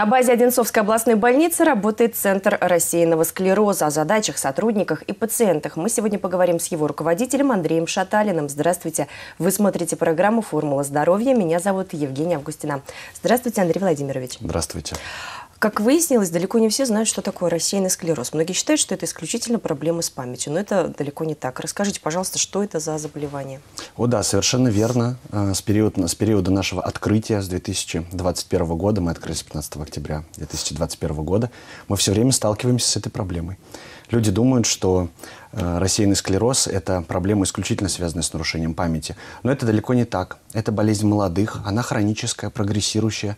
На базе Одинцовской областной больницы работает Центр рассеянного склероза. О задачах, сотрудниках и пациентах мы сегодня поговорим с его руководителем Андреем Шаталиным. Здравствуйте. Вы смотрите программу «Формула здоровья». Меня зовут Евгения Августина. Здравствуйте, Андрей Владимирович. Здравствуйте. Как выяснилось, далеко не все знают, что такое рассеянный склероз. Многие считают, что это исключительно проблемы с памятью, но это далеко не так. Расскажите, пожалуйста, что это за заболевание? О да, совершенно верно. Э, с, период, с периода нашего открытия с 2021 года, мы открылись 15 октября 2021 года, мы все время сталкиваемся с этой проблемой. Люди думают, что э, рассеянный склероз – это проблема, исключительно связанная с нарушением памяти. Но это далеко не так. Это болезнь молодых, она хроническая, прогрессирующая.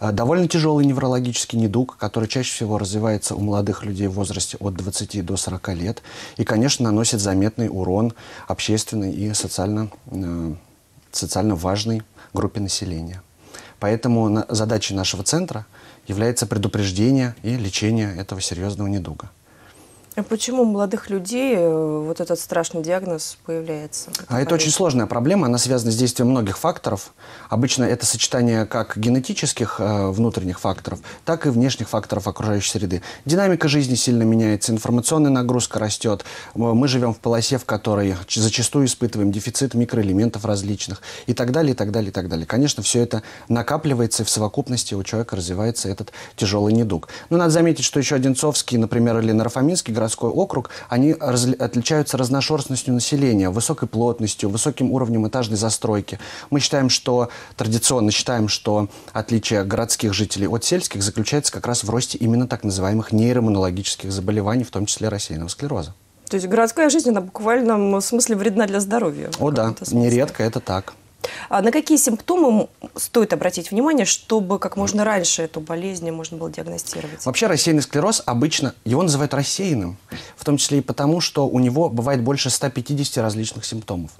Э, довольно тяжелый неврологический недуг, который чаще всего развивается у молодых людей в возрасте от 20 до 40 лет. И, конечно, наносит заметный урон общественной и социально, э, социально важной группе населения. Поэтому задачей нашего центра является предупреждение и лечение этого серьезного недуга. А почему у молодых людей э, вот этот страшный диагноз появляется? А болезнь? это очень сложная проблема, она связана с действием многих факторов. Обычно это сочетание как генетических э, внутренних факторов, так и внешних факторов окружающей среды. Динамика жизни сильно меняется, информационная нагрузка растет. Мы живем в полосе, в которой зачастую испытываем дефицит микроэлементов различных и так далее, и так далее, и так далее. Конечно, все это накапливается, и в совокупности у человека развивается этот тяжелый недуг. Но надо заметить, что еще Одинцовский, например, или Нарафаминский городской округ, они раз, отличаются разношерстностью населения, высокой плотностью, высоким уровнем этажной застройки. Мы считаем, что традиционно считаем, что отличие городских жителей от сельских заключается как раз в росте именно так называемых нейромонологических заболеваний, в том числе рассеянного склероза. То есть городская жизнь, она буквально в смысле вредна для здоровья? О да, нередко это так. А на какие симптомы стоит обратить внимание, чтобы как можно раньше эту болезнь можно было диагностировать? Вообще рассеянный склероз обычно, его называют рассеянным, в том числе и потому, что у него бывает больше 150 различных симптомов.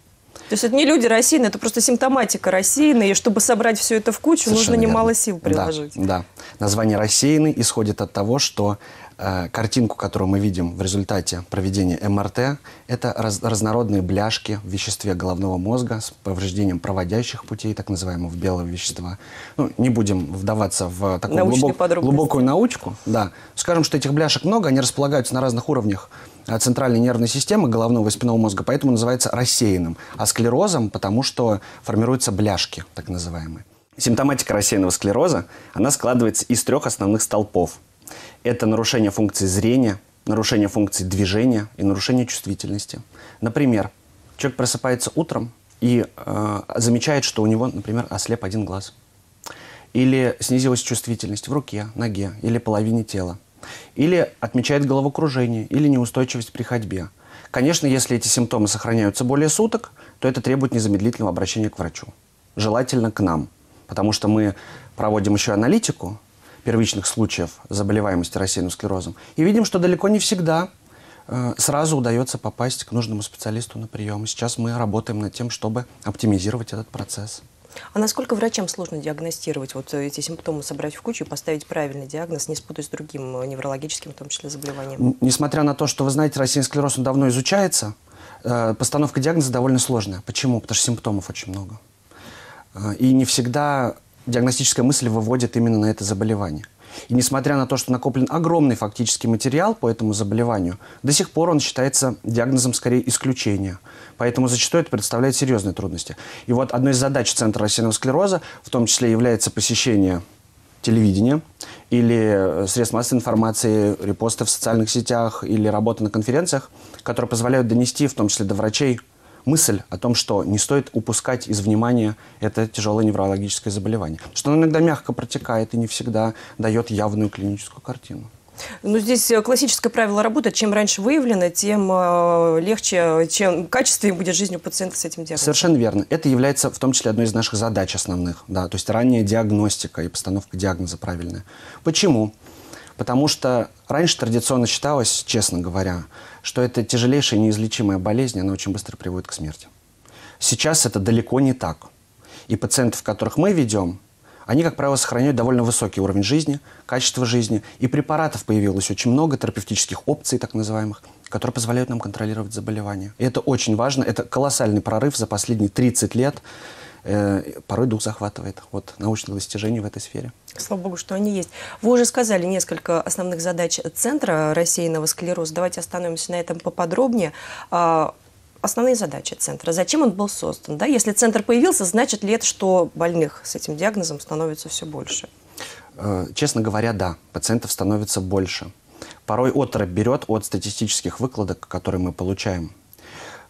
То есть это не люди рассеянные, это просто симптоматика рассеянная, и чтобы собрать все это в кучу, Совершенно нужно немало верно. сил приложить. Да, да. Название рассеянный исходит от того, что Э, картинку, которую мы видим в результате проведения МРТ, это раз, разнородные бляшки в веществе головного мозга с повреждением проводящих путей, так называемого белого вещества. Ну, не будем вдаваться в такую глубок, глубокую научку. Да. Скажем, что этих бляшек много, они располагаются на разных уровнях э, центральной нервной системы головного и спинного мозга, поэтому называется рассеянным, а склерозом, потому что формируются бляшки, так называемые. Симптоматика рассеянного склероза, она складывается из трех основных столпов – это нарушение функции зрения, нарушение функции движения и нарушение чувствительности. Например, человек просыпается утром и э, замечает, что у него, например, ослеп один глаз. Или снизилась чувствительность в руке, ноге или половине тела. Или отмечает головокружение или неустойчивость при ходьбе. Конечно, если эти симптомы сохраняются более суток, то это требует незамедлительного обращения к врачу. Желательно к нам, потому что мы проводим еще аналитику, первичных случаев заболеваемости рассеянным склерозом. И видим, что далеко не всегда э, сразу удается попасть к нужному специалисту на прием. И сейчас мы работаем над тем, чтобы оптимизировать этот процесс. А насколько врачам сложно диагностировать вот эти симптомы, собрать в кучу и поставить правильный диагноз, не спутать с другим э, неврологическим, в том числе, заболеванием? Несмотря на то, что, вы знаете, рассеянный склероз он давно изучается, э, постановка диагноза довольно сложная. Почему? Потому что симптомов очень много. И не всегда диагностическая мысль выводит именно на это заболевание. И несмотря на то, что накоплен огромный фактический материал по этому заболеванию, до сих пор он считается диагнозом скорее исключения. Поэтому зачастую это представляет серьезные трудности. И вот одной из задач Центра рассеянного склероза в том числе является посещение телевидения или э, средств массовой информации, репосты в социальных сетях или работа на конференциях, которые позволяют донести, в том числе до врачей, мысль о том, что не стоит упускать из внимания это тяжелое неврологическое заболевание. Что оно иногда мягко протекает и не всегда дает явную клиническую картину. Ну, здесь э, классическое правило работы: Чем раньше выявлено, тем э, легче, чем качественнее будет жизнь у пациента с этим диагнозом. Совершенно верно. Это является в том числе одной из наших задач основных. Да, то есть ранняя диагностика и постановка диагноза правильная. Почему? Потому что раньше традиционно считалось, честно говоря, что это тяжелейшая неизлечимая болезнь, она очень быстро приводит к смерти. Сейчас это далеко не так. И пациентов, которых мы ведем, они, как правило, сохраняют довольно высокий уровень жизни, качество жизни. И препаратов появилось очень много, терапевтических опций, так называемых, которые позволяют нам контролировать заболевания. И это очень важно. Это колоссальный прорыв за последние 30 лет. Э, порой дух захватывает от научных достижений в этой сфере. Слава богу, что они есть. Вы уже сказали несколько основных задач Центра рассеянного склероза. Давайте остановимся на этом поподробнее а, основные задачи центра. Зачем он был создан? Да? Если центр появился, значит ли это, что больных с этим диагнозом становится все больше? Э, честно говоря, да, пациентов становится больше. Порой отрыв берет от статистических выкладок, которые мы получаем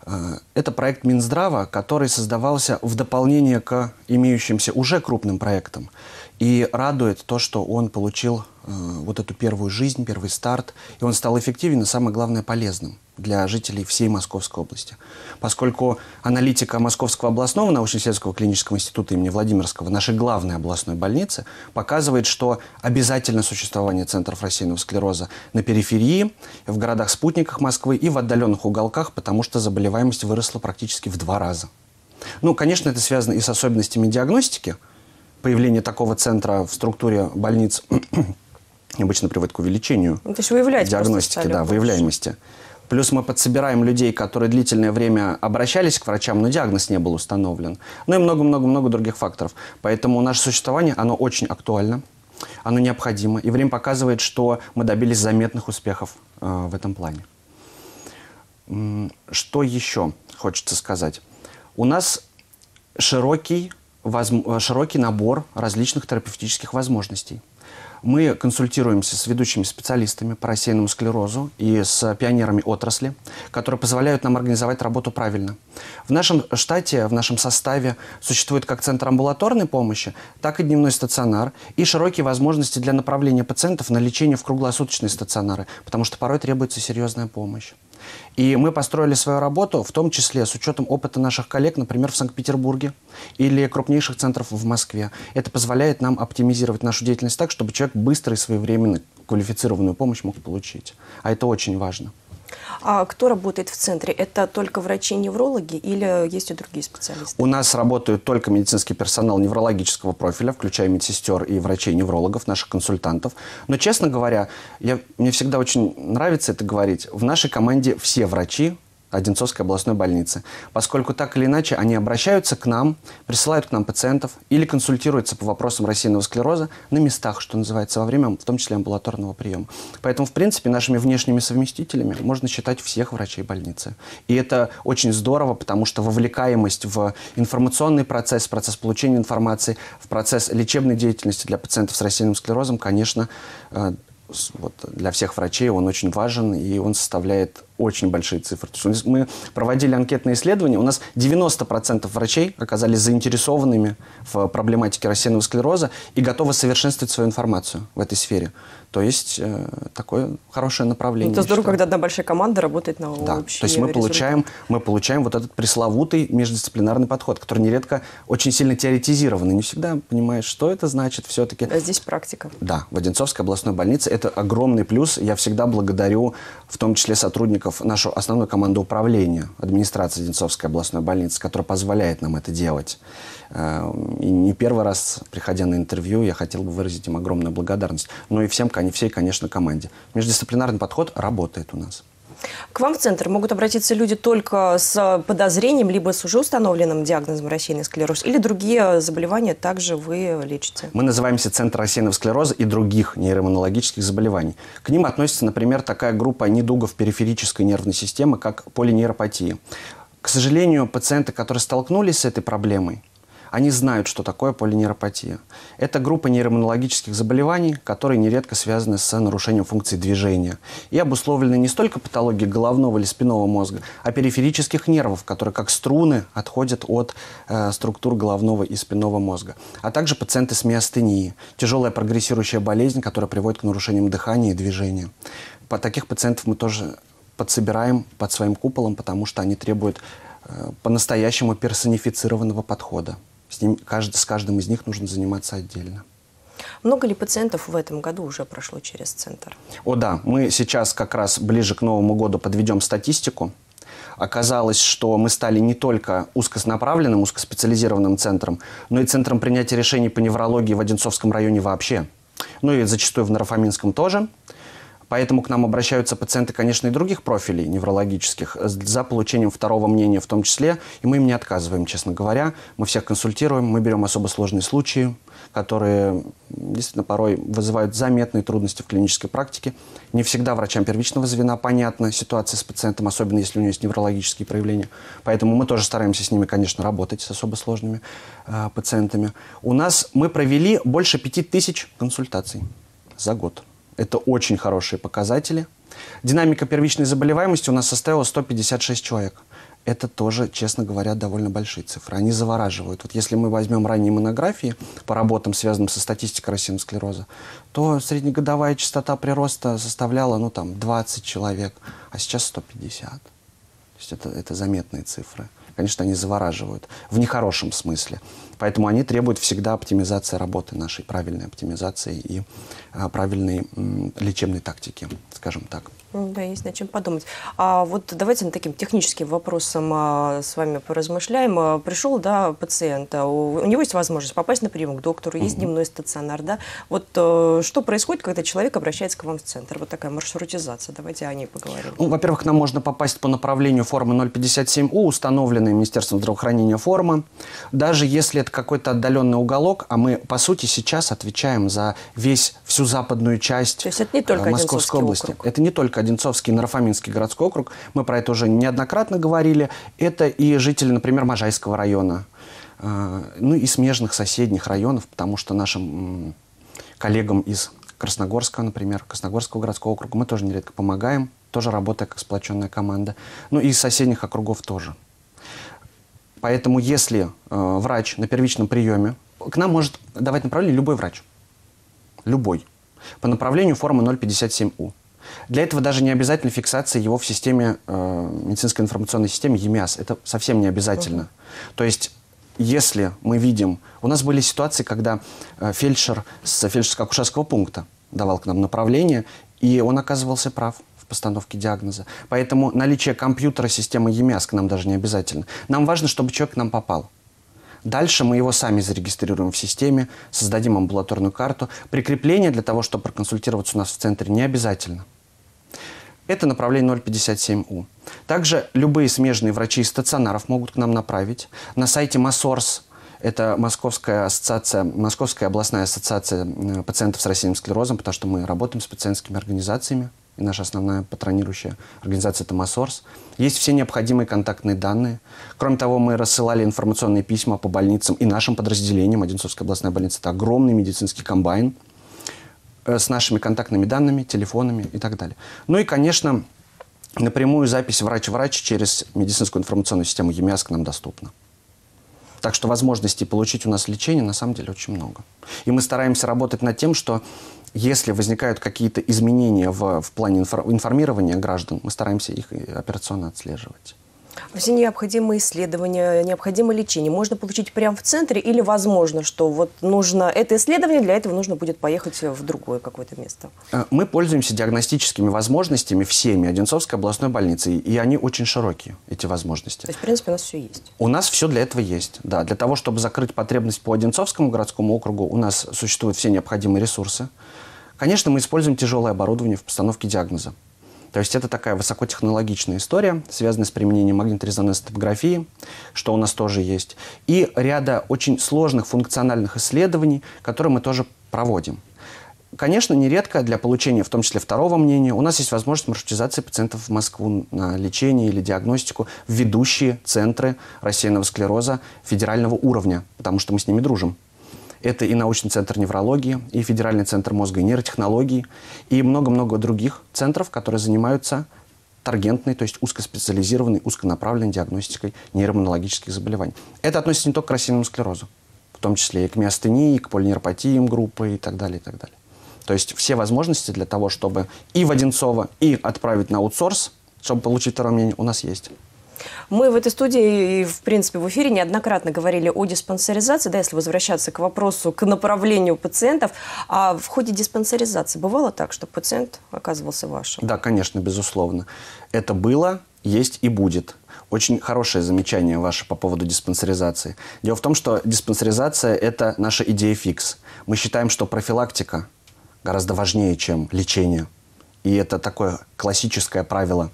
Э, это проект Минздрава, который создавался в дополнение к имеющимся уже крупным проектам. И радует то, что он получил э, вот эту первую жизнь, первый старт, и он стал эффективен и, самое главное, полезным для жителей всей Московской области. Поскольку аналитика Московского областного научно-исследовательского клинического института имени Владимирского, нашей главной областной больницы, показывает, что обязательно существование центров рассеянного склероза на периферии, в городах-спутниках Москвы и в отдаленных уголках, потому что заболеваемость выросла практически в два раза. Ну, конечно, это связано и с особенностями диагностики. Появление такого центра в структуре больниц обычно приводит к увеличению ну, то есть диагностики, да, больше. выявляемости. Плюс мы подсобираем людей, которые длительное время обращались к врачам, но диагноз не был установлен. Ну и много-много-много других факторов. Поэтому наше существование, оно очень актуально, оно необходимо. И время показывает, что мы добились заметных успехов э, в этом плане. Что еще хочется сказать? У нас широкий, воз, э, широкий набор различных терапевтических возможностей – мы консультируемся с ведущими специалистами по рассеянному склерозу и с пионерами отрасли, которые позволяют нам организовать работу правильно. В нашем штате, в нашем составе существует как центр амбулаторной помощи, так и дневной стационар и широкие возможности для направления пациентов на лечение в круглосуточные стационары, потому что порой требуется серьезная помощь. И мы построили свою работу, в том числе с учетом опыта наших коллег, например, в Санкт-Петербурге или крупнейших центров в Москве. Это позволяет нам оптимизировать нашу деятельность так, чтобы человек быстро и своевременно квалифицированную помощь мог получить. А это очень важно. А кто работает в центре? Это только врачи-неврологи или есть и другие специалисты? У нас работают только медицинский персонал неврологического профиля, включая медсестер и врачей-неврологов, наших консультантов. Но, честно говоря, я, мне всегда очень нравится это говорить. В нашей команде все врачи Одинцовской областной больницы, поскольку так или иначе они обращаются к нам, присылают к нам пациентов или консультируются по вопросам рассеянного склероза на местах, что называется, во время, в том числе, амбулаторного приема. Поэтому, в принципе, нашими внешними совместителями можно считать всех врачей больницы. И это очень здорово, потому что вовлекаемость в информационный процесс, в процесс получения информации, в процесс лечебной деятельности для пациентов с рассеянным склерозом, конечно, э, вот, для всех врачей он очень важен, и он составляет очень большие цифры. То есть Мы проводили анкетные исследования, у нас 90% врачей оказались заинтересованными в проблематике рассеянного склероза и готовы совершенствовать свою информацию в этой сфере. То есть э, такое хорошее направление. Ну, это здорово, когда одна большая команда работает на да. общий То есть мы получаем, мы получаем вот этот пресловутый междисциплинарный подход, который нередко очень сильно теоретизированный. Не всегда понимаешь, что это значит все-таки. А здесь практика. Да, в Одинцовской областной больнице это огромный плюс. Я всегда благодарю в том числе сотрудников сотрудников, нашу основную команду управления администрации Одинцовской областной больницы, которая позволяет нам это делать. Э, и не первый раз, приходя на интервью, я хотел бы выразить им огромную благодарность. Но ну и всем, всей, конечно, команде. Междисциплинарный подход работает у нас. К вам в центр могут обратиться люди только с подозрением, либо с уже установленным диагнозом рассеянный склероз, или другие заболевания также вы лечите? Мы называемся Центр рассеянного склероза и других нейроиммунологических заболеваний. К ним относится, например, такая группа недугов периферической нервной системы, как полинейропатия. К сожалению, пациенты, которые столкнулись с этой проблемой, они знают, что такое полинейропатия. Это группа нейромонологических заболеваний, которые нередко связаны с нарушением функции движения и обусловлены не столько патологией головного или спинного мозга, а периферических нервов, которые как струны отходят от э, структур головного и спинного мозга, а также пациенты с миостенией, тяжелая прогрессирующая болезнь, которая приводит к нарушениям дыхания и движения. По таких пациентов мы тоже подсобираем под своим куполом, потому что они требуют э, по-настоящему персонифицированного подхода. С, ним, каждый с каждым из них нужно заниматься отдельно. Много ли пациентов в этом году уже прошло через центр? О да, мы сейчас как раз ближе к Новому году подведем статистику. Оказалось, что мы стали не только узкоснаправленным, узкоспециализированным центром, но и центром принятия решений по неврологии в Одинцовском районе вообще. Ну и зачастую в Нарафаминском тоже. Поэтому к нам обращаются пациенты, конечно, и других профилей неврологических э, за получением второго мнения в том числе. И мы им не отказываем, честно говоря. Мы всех консультируем, мы берем особо сложные случаи, которые действительно порой вызывают заметные трудности в клинической практике. Не всегда врачам первичного звена понятна ситуация с пациентом, особенно если у него есть неврологические проявления. Поэтому мы тоже стараемся с ними, конечно, работать, с особо сложными э, пациентами. У нас мы провели больше 5000 консультаций за год. Это очень хорошие показатели. Динамика первичной заболеваемости у нас составила 156 человек. Это тоже, честно говоря, довольно большие цифры. Они завораживают. Вот если мы возьмем ранние монографии по работам, связанным со статистикой рассеянного склероза, то среднегодовая частота прироста составляла, ну, там, 20 человек, а сейчас 150. То есть это, это заметные цифры. Конечно, они завораживают. В нехорошем смысле. Поэтому они требуют всегда оптимизации работы нашей, правильной оптимизации и а, правильной лечебной тактики, скажем так. Да, есть над чем подумать. А вот давайте на таким техническим вопросом а, с вами поразмышляем. А, пришел, да, пациент, а, у, него есть возможность попасть на прием к доктору, есть угу. дневной стационар, да. Вот э, что происходит, когда человек обращается к вам в центр? Вот такая маршрутизация. Давайте о ней поговорим. Ну, во-первых, нам можно попасть по направлению формы 057У, установленной Министерством здравоохранения форма. Даже если это какой-то отдаленный уголок, а мы, по сути, сейчас отвечаем за весь, всю западную часть То Московской области. Округ. Это не только э, Одинцовский, Нарафаминский городской округ, мы про это уже неоднократно говорили, это и жители, например, Можайского района, а, ну и смежных соседних районов, потому что нашим коллегам из Красногорска, например, Красногорского городского округа, мы тоже нередко помогаем, тоже работая как сплоченная команда. Ну и из соседних округов тоже. Поэтому если э, врач на первичном приеме, к нам может давать направление любой врач, любой, по направлению формы 057У. Для этого даже не обязательно фиксация его в системе, э, медицинской информационной системе ЕМИАС, Это совсем не обязательно. Угу. То есть если мы видим... У нас были ситуации, когда э, фельдшер с фельдшерско-акушерского пункта давал к нам направление, и он оказывался прав в постановке диагноза. Поэтому наличие компьютера системы ЕМИАС к нам даже не обязательно. Нам важно, чтобы человек к нам попал. Дальше мы его сами зарегистрируем в системе, создадим амбулаторную карту. Прикрепление для того, чтобы проконсультироваться у нас в центре, не обязательно. Это направление 057У. Также любые смежные врачи из стационаров могут к нам направить. На сайте МАСОРС это Московская ассоциация, Московская областная ассоциация э, пациентов с российским склерозом, потому что мы работаем с пациентскими организациями, и наша основная патронирующая организация – это МАСОРС. Есть все необходимые контактные данные. Кроме того, мы рассылали информационные письма по больницам и нашим подразделениям. Одинцовская областная больница – это огромный медицинский комбайн – Э, с нашими контактными данными, телефонами и так далее. Ну и, конечно, напрямую запись врач-врач через медицинскую информационную систему ЕМИАС к нам доступна. Так что возможностей получить у нас лечение на самом деле очень много. И мы стараемся работать над тем, что если возникают какие-то изменения в, в плане инфор информирования граждан, мы стараемся их операционно отслеживать. Все необходимые исследования, необходимое лечение можно получить прямо в центре или возможно, что вот нужно это исследование, для этого нужно будет поехать в другое какое-то место? Э, мы пользуемся диагностическими возможностями всеми Одинцовской областной больницы, и они очень широкие, эти возможности. То есть, в принципе, у нас все есть? У нас все для этого есть, да. Для того, чтобы закрыть потребность по Одинцовскому городскому округу, у нас существуют все необходимые ресурсы. Конечно, мы используем тяжелое оборудование в постановке диагноза. То есть это такая высокотехнологичная история, связанная с применением магниторезонансной топографии, что у нас тоже есть, и ряда очень сложных функциональных исследований, которые мы тоже проводим. Конечно, нередко для получения, в том числе второго мнения, у нас есть возможность маршрутизации пациентов в Москву на лечение или диагностику в ведущие центры рассеянного склероза федерального уровня, потому что мы с ними дружим. Это и научный центр неврологии, и федеральный центр мозга и нейротехнологий, и много-много других центров, которые занимаются таргентной, то есть узкоспециализированной, узконаправленной диагностикой нейромонологических заболеваний. Это относится не только к рассеянному склерозу, в том числе и к миостении, и к полинейропатиям группы и так далее, и так далее. То есть все возможности для того, чтобы и в Одинцово, и отправить на аутсорс, чтобы получить второе мнение, у нас есть. Мы в этой студии и, в принципе, в эфире неоднократно говорили о диспансеризации, да, если возвращаться к вопросу, к направлению пациентов. А в ходе диспансеризации бывало так, что пациент оказывался вашим? Да, конечно, безусловно. Это было, есть и будет. Очень хорошее замечание ваше по поводу диспансеризации. Дело в том, что диспансеризация – это наша идея фикс. Мы считаем, что профилактика гораздо важнее, чем лечение. И это такое классическое правило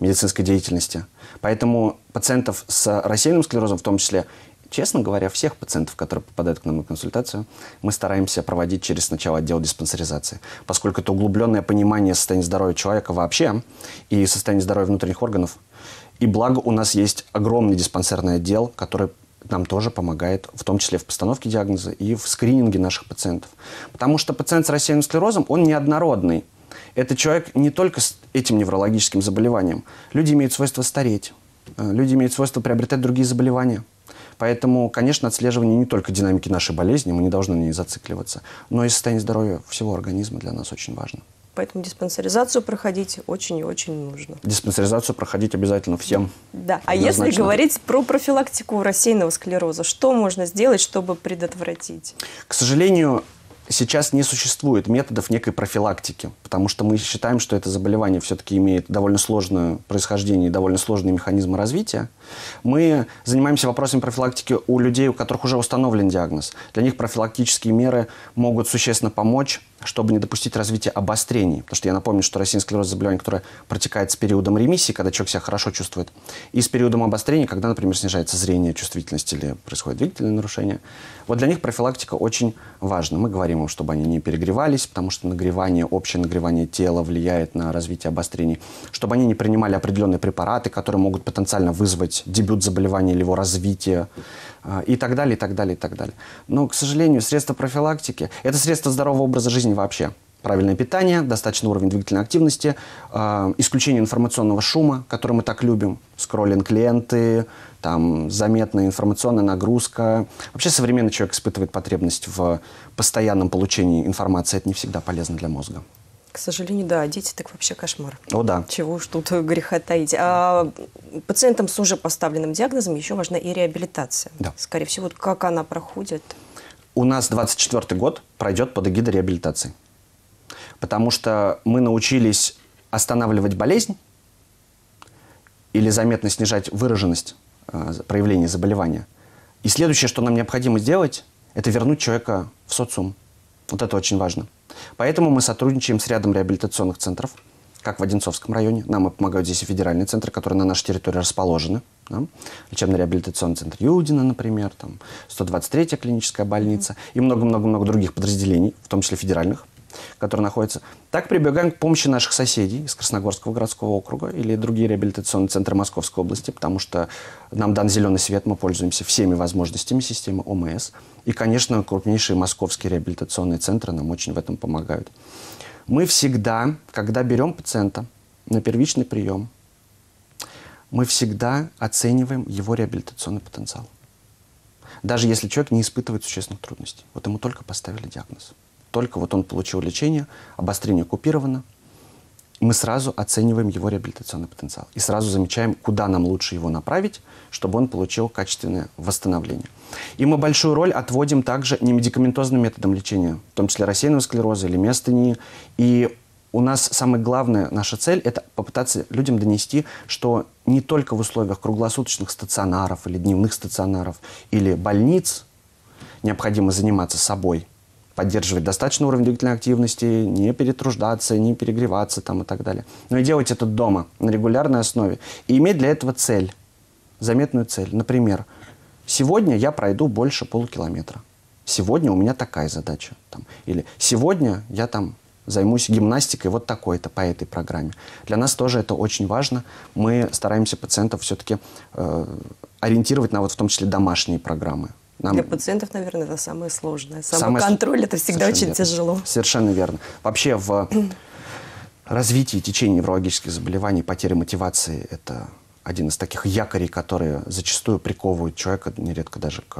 медицинской деятельности. Поэтому пациентов с рассеянным склерозом в том числе, честно говоря, всех пациентов, которые попадают к нам на консультацию, мы стараемся проводить через сначала отдел диспансеризации, поскольку это углубленное понимание состояния здоровья человека вообще и состояния здоровья внутренних органов. И благо у нас есть огромный диспансерный отдел, который нам тоже помогает, в том числе в постановке диагноза и в скрининге наших пациентов. Потому что пациент с рассеянным склерозом, он неоднородный. Это человек не только с этим неврологическим заболеванием. Люди имеют свойство стареть. Э, люди имеют свойство приобретать другие заболевания. Поэтому, конечно, отслеживание не только динамики нашей болезни, мы не должны на ней зацикливаться, но и состояние здоровья всего организма для нас очень важно. Поэтому диспансеризацию проходить очень и очень нужно. Диспансеризацию проходить обязательно всем. Да. А если говорить про профилактику рассеянного склероза, что можно сделать, чтобы предотвратить? К сожалению, сейчас не существует методов некой профилактики, потому что мы считаем, что это заболевание все-таки имеет довольно сложное происхождение и довольно сложные механизмы развития. Мы занимаемся вопросами профилактики у людей, у которых уже установлен диагноз. Для них профилактические меры могут существенно помочь, чтобы не допустить развития обострений. Потому что я напомню, что российский склероз – заболевание, которое протекает с периодом ремиссии, когда человек себя хорошо чувствует, и с периодом обострений, когда, например, снижается зрение, чувствительность или происходит двигательное нарушение. Вот для них профилактика очень важна. Мы говорим им, чтобы они не перегревались, потому что нагревание, общее нагревание тела влияет на развитие обострений. Чтобы они не принимали определенные препараты, которые могут потенциально вызвать быть дебют заболевания или его развитие а, и так далее, и так далее, и так далее. Но, к сожалению, средства профилактики – это средства здорового образа жизни вообще. Правильное питание, достаточный уровень двигательной активности, а, исключение информационного шума, который мы так любим, скроллинг ленты, там, заметная информационная нагрузка. Вообще современный человек испытывает потребность в постоянном получении информации. Это не всегда полезно для мозга. К сожалению, да, дети так вообще кошмар. О, да. Чего уж тут греха таить. А пациентам с уже поставленным диагнозом еще важна и реабилитация. Да. Скорее всего, как она проходит? У нас 24 год пройдет под эгидой реабилитации. Потому что мы научились останавливать болезнь или заметно снижать выраженность э, проявления заболевания. И следующее, что нам необходимо сделать, это вернуть человека в социум. Вот это очень важно. Поэтому мы сотрудничаем с рядом реабилитационных центров, как в Одинцовском районе. Нам и помогают здесь и федеральные центры, которые на нашей территории расположены. Да? Лечебно-реабилитационный центр Юдина, например, там 123-я клиническая больница и много-много-много других подразделений, в том числе федеральных который находится. Так прибегаем к помощи наших соседей из Красногорского городского округа или другие реабилитационные центры Московской области, потому что нам дан зеленый свет, мы пользуемся всеми возможностями системы ОМС. И, конечно, крупнейшие московские реабилитационные центры нам очень в этом помогают. Мы всегда, когда берем пациента на первичный прием, мы всегда оцениваем его реабилитационный потенциал. Даже если человек не испытывает существенных трудностей. Вот ему только поставили диагноз только вот он получил лечение, обострение купировано, мы сразу оцениваем его реабилитационный потенциал и сразу замечаем, куда нам лучше его направить, чтобы он получил качественное восстановление. И мы большую роль отводим также немедикаментозным методам лечения, в том числе рассеянного склероза или местонии. И у нас самая главная наша цель – это попытаться людям донести, что не только в условиях круглосуточных стационаров или дневных стационаров или больниц необходимо заниматься собой – поддерживать достаточный уровень двигательной активности, не перетруждаться, не перегреваться там и так далее. Но и делать это дома на регулярной основе. И иметь для этого цель, заметную цель. Например, сегодня я пройду больше полукилометра. Сегодня у меня такая задача. Там. Или сегодня я там займусь гимнастикой вот такой-то по этой программе. Для нас тоже это очень важно. Мы стараемся пациентов все-таки э, ориентировать на вот в том числе домашние программы. Нам... Для пациентов, наверное, это самое сложное. Самоконтроль самое... – это всегда Совершенно очень верно. тяжело. Совершенно верно. Вообще в развитии течения неврологических заболеваний потеря мотивации – это один из таких якорей, которые зачастую приковывают человека нередко даже к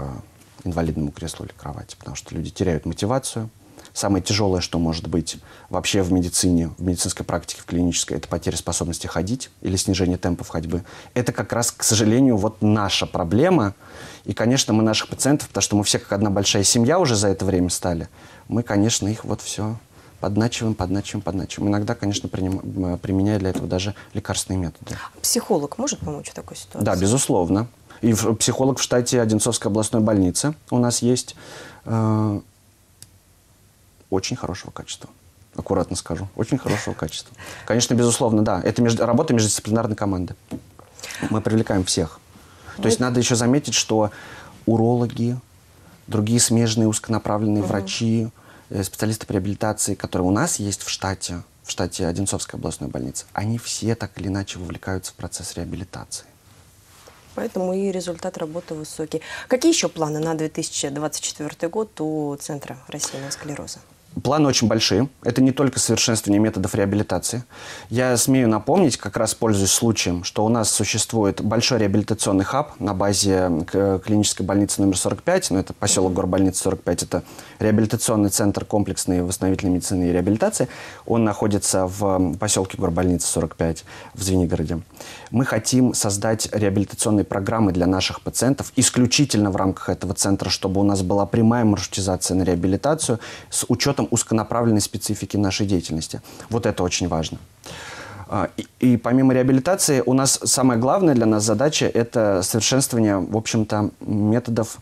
инвалидному креслу или кровати, потому что люди теряют мотивацию – самое тяжелое, что может быть вообще в медицине, в медицинской практике, в клинической, это потеря способности ходить или снижение темпов ходьбы. Это как раз, к сожалению, вот наша проблема. И, конечно, мы наших пациентов, потому что мы все как одна большая семья уже за это время стали, мы, конечно, их вот все подначиваем, подначиваем, подначиваем. Иногда, конечно, приним, э, применяя для этого даже лекарственные методы. Психолог может помочь в такой ситуации? Да, безусловно. И психолог в штате Одинцовской областной больницы у нас есть. Э, очень хорошего качества. Аккуратно скажу. Очень хорошего качества. Конечно, безусловно, да. Это между, работа междисциплинарной команды. Мы привлекаем всех. То вот. Ну, есть надо еще заметить, что урологи, другие смежные узконаправленные угу. врачи, э, специалисты по реабилитации, которые у нас есть в штате, в штате Одинцовской областной больницы, они все так или иначе вовлекаются в процесс реабилитации. Поэтому и результат работы высокий. Какие еще планы на 2024 год у Центра России на склероза? Планы очень большие. Это не только совершенствование методов реабилитации. Я смею напомнить, как раз пользуясь случаем, что у нас существует большой реабилитационный хаб на базе э, клинической больницы номер 45, ну это поселок Горбольница 45, это реабилитационный центр комплексной восстановительной медицины и реабилитации. Он находится в поселке Горбольница 45 в Звенигороде. Мы хотим создать реабилитационные программы для наших пациентов исключительно в рамках этого центра, чтобы у нас была прямая маршрутизация на реабилитацию с учетом учетом узконаправленной специфики нашей деятельности. Вот это очень важно. А, и, и помимо реабилитации, у нас самая главная для нас задача – это совершенствование, в общем-то, методов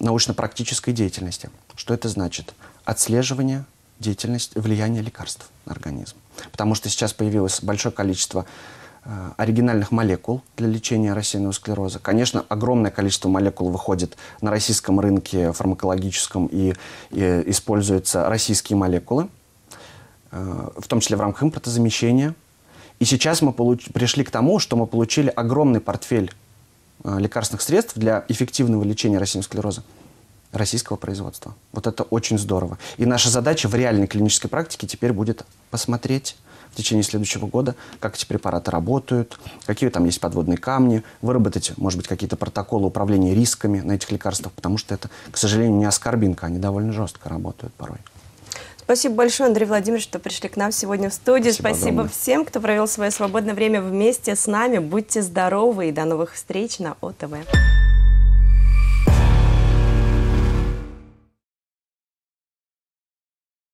научно-практической деятельности. Что это значит? Отслеживание деятельности, влияния лекарств на организм. Потому что сейчас появилось большое количество Э, оригинальных молекул для лечения рассеянного склероза. Конечно, огромное количество молекул выходит на российском рынке фармакологическом и, и используются российские молекулы, э, в том числе в рамках импортозамещения. И сейчас мы получ... пришли к тому, что мы получили огромный портфель э, лекарственных средств для эффективного лечения рассеянного склероза российского производства. Вот это очень здорово. И наша задача в реальной клинической практике теперь будет посмотреть в течение следующего года, как эти препараты работают, какие там есть подводные камни, выработать, может быть, какие-то протоколы управления рисками на этих лекарствах, потому что это, к сожалению, не аскорбинка, они довольно жестко работают порой. Спасибо большое, Андрей Владимирович, что пришли к нам сегодня в студию. Спасибо, Спасибо всем, кто провел свое свободное время вместе с нами. Будьте здоровы и до новых встреч на ОТВ.